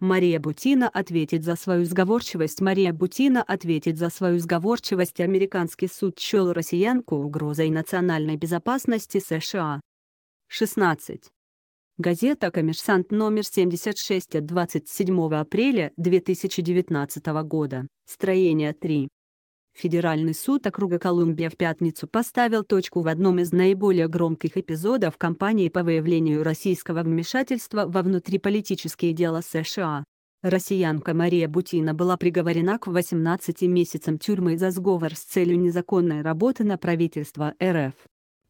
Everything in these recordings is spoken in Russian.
Мария Бутина ответит за свою сговорчивость. Мария Бутина ответит за свою сговорчивость. Американский суд счел россиянку угрозой национальной безопасности США. 16. Газета «Коммерсант» номер 76 от 27 апреля 2019 года. Строение 3. Федеральный суд округа Колумбия в пятницу поставил точку в одном из наиболее громких эпизодов кампании по выявлению российского вмешательства во внутриполитические дела США. Россиянка Мария Бутина была приговорена к 18 месяцам тюрьмы за сговор с целью незаконной работы на правительство РФ.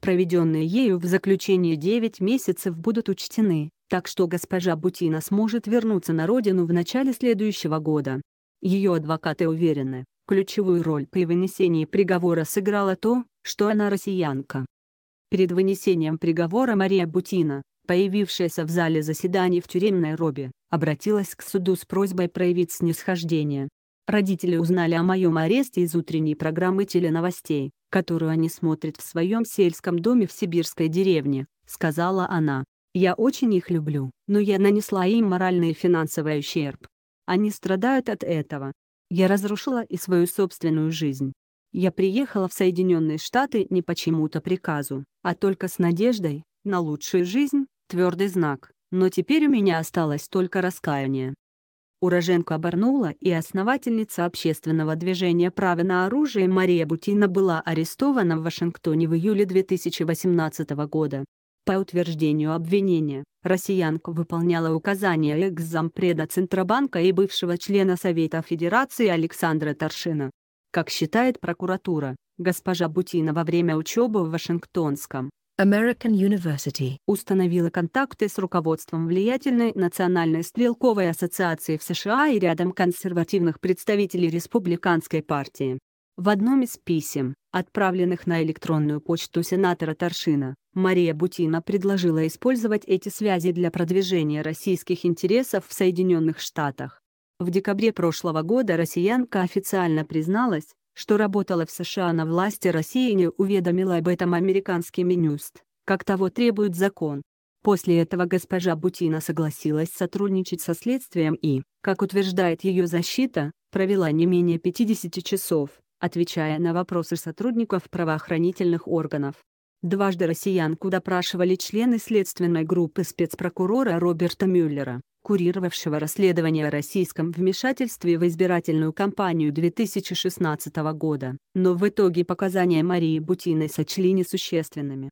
Проведенные ею в заключении 9 месяцев будут учтены, так что госпожа Бутина сможет вернуться на родину в начале следующего года. Ее адвокаты уверены, Ключевую роль при вынесении приговора сыграло то, что она россиянка. Перед вынесением приговора Мария Бутина, появившаяся в зале заседаний в тюремной робе, обратилась к суду с просьбой проявить снисхождение. Родители узнали о моем аресте из утренней программы теленовостей, которую они смотрят в своем сельском доме в сибирской деревне, сказала она. Я очень их люблю, но я нанесла им моральный и финансовый ущерб. Они страдают от этого, я разрушила и свою собственную жизнь. Я приехала в Соединенные Штаты не по чему-то приказу, а только с надеждой на лучшую жизнь, твердый знак, но теперь у меня осталось только раскаяние. Уроженка Барнаула и основательница общественного движения «Право на оружие» Мария Бутина была арестована в Вашингтоне в июле 2018 года. По утверждению обвинения, россиянка выполняла указания экс-зампреда Центробанка и бывшего члена Совета Федерации Александра Торшина. Как считает прокуратура, госпожа Бутина во время учебы в Вашингтонском American University установила контакты с руководством влиятельной Национальной стрелковой ассоциации в США и рядом консервативных представителей республиканской партии. В одном из писем, отправленных на электронную почту сенатора Торшина, Мария Бутина предложила использовать эти связи для продвижения российских интересов в Соединенных Штатах. В декабре прошлого года россиянка официально призналась, что работала в США на власти России и не уведомила об этом американский Минюст, как того требует закон. После этого госпожа Бутина согласилась сотрудничать со следствием и, как утверждает ее защита, провела не менее 50 часов, отвечая на вопросы сотрудников правоохранительных органов. Дважды россиянку допрашивали члены следственной группы спецпрокурора Роберта Мюллера, курировавшего расследование о российском вмешательстве в избирательную кампанию 2016 года, но в итоге показания Марии Бутиной сочли несущественными.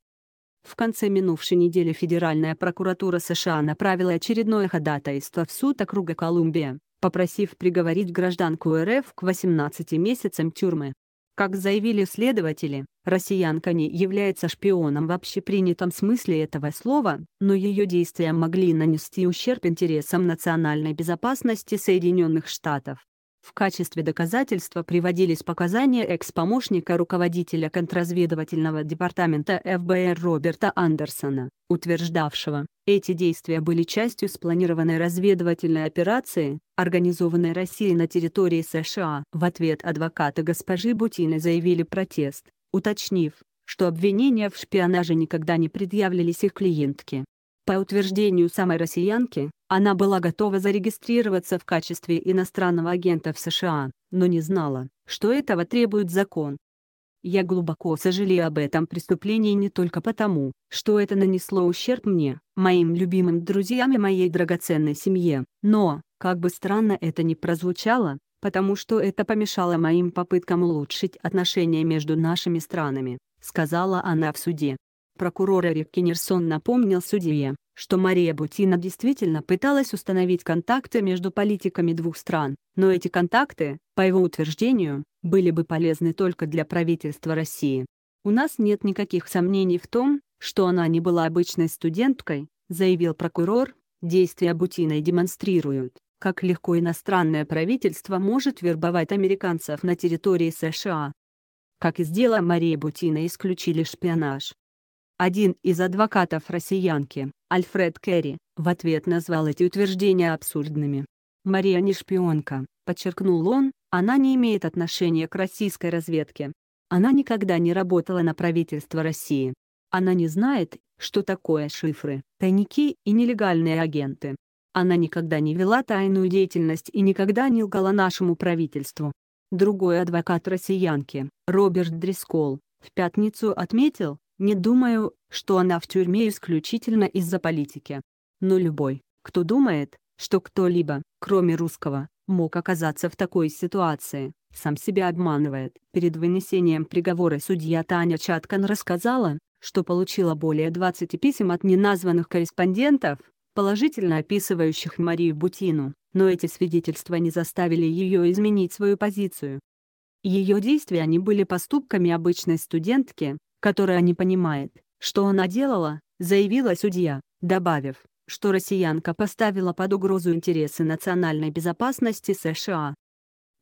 В конце минувшей недели Федеральная прокуратура США направила очередное ходатайство в суд округа Колумбия, попросив приговорить гражданку РФ к 18 месяцам тюрьмы. Как заявили следователи, россиянка не является шпионом в общепринятом смысле этого слова, но ее действия могли нанести ущерб интересам национальной безопасности Соединенных Штатов. В качестве доказательства приводились показания экс-помощника руководителя контрразведывательного департамента ФБР Роберта Андерсона, утверждавшего, эти действия были частью спланированной разведывательной операции, организованной Россией на территории США. В ответ адвокаты госпожи Бутины заявили протест, уточнив, что обвинения в шпионаже никогда не предъявлялись их клиентке. По утверждению самой россиянки, она была готова зарегистрироваться в качестве иностранного агента в США, но не знала, что этого требует закон. Я глубоко сожалею об этом преступлении не только потому, что это нанесло ущерб мне, моим любимым друзьям и моей драгоценной семье, но, как бы странно это ни прозвучало, потому что это помешало моим попыткам улучшить отношения между нашими странами, сказала она в суде. Прокурор Эрик Кинерсон напомнил судье, что Мария Бутина действительно пыталась установить контакты между политиками двух стран, но эти контакты, по его утверждению, были бы полезны только для правительства России. «У нас нет никаких сомнений в том, что она не была обычной студенткой», заявил прокурор, «действия Бутиной демонстрируют, как легко иностранное правительство может вербовать американцев на территории США. Как из дела Марии Бутина исключили шпионаж, один из адвокатов россиянки, Альфред Керри, в ответ назвал эти утверждения абсурдными. «Мария не шпионка», — подчеркнул он, — «она не имеет отношения к российской разведке. Она никогда не работала на правительство России. Она не знает, что такое шифры, тайники и нелегальные агенты. Она никогда не вела тайную деятельность и никогда не лгала нашему правительству. Другой адвокат россиянки, Роберт Дрискол, в пятницу отметил, не думаю, что она в тюрьме исключительно из-за политики. Но любой, кто думает, что кто-либо, кроме русского, мог оказаться в такой ситуации, сам себя обманывает. Перед вынесением приговора судья Таня Чаткан рассказала, что получила более 20 писем от неназванных корреспондентов, положительно описывающих Марию Бутину, но эти свидетельства не заставили ее изменить свою позицию. Ее действия не были поступками обычной студентки, которая не понимает, что она делала, заявила судья, добавив, что россиянка поставила под угрозу интересы национальной безопасности США.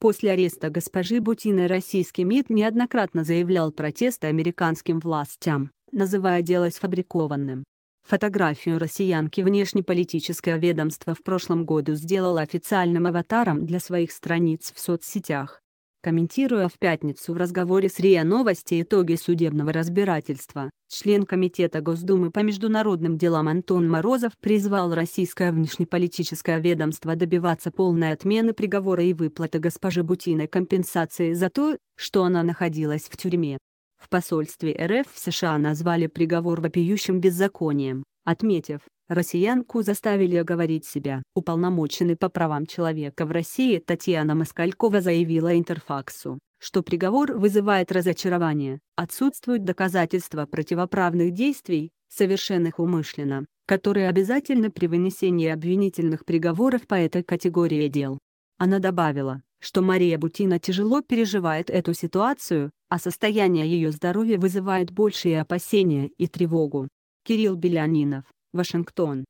После ареста госпожи Бутиной российский МИД неоднократно заявлял протесты американским властям, называя дело сфабрикованным. Фотографию россиянки внешнеполитическое ведомство в прошлом году сделало официальным аватаром для своих страниц в соцсетях. Комментируя в пятницу в разговоре с РИА Новости итоги судебного разбирательства, член Комитета Госдумы по международным делам Антон Морозов призвал российское внешнеполитическое ведомство добиваться полной отмены приговора и выплаты госпожи Бутиной компенсации за то, что она находилась в тюрьме. В посольстве РФ в США назвали приговор вопиющим беззаконием, отметив, Россиянку заставили оговорить себя. Уполномоченный по правам человека в России Татьяна Москалькова заявила Интерфаксу, что приговор вызывает разочарование, отсутствуют доказательства противоправных действий, совершенных умышленно, которые обязательны при вынесении обвинительных приговоров по этой категории дел. Она добавила, что Мария Бутина тяжело переживает эту ситуацию, а состояние ее здоровья вызывает большие опасения и тревогу. Кирилл Белянинов Вашингтон.